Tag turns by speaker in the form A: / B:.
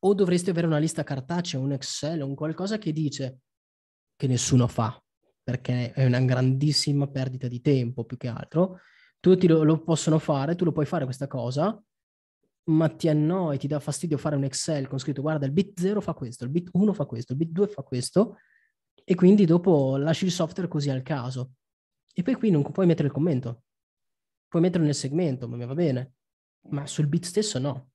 A: o dovresti avere una lista cartacea, un Excel, un qualcosa che dice che nessuno fa, perché è una grandissima perdita di tempo più che altro. Tutti lo, lo possono fare, tu lo puoi fare questa cosa, ma ti annoi, ti dà fastidio fare un Excel con scritto guarda il bit 0 fa questo, il bit 1 fa questo, il bit 2 fa questo e quindi dopo lasci il software così al caso. E poi qui non puoi mettere il commento, puoi metterlo nel segmento, ma va bene, ma sul bit stesso no.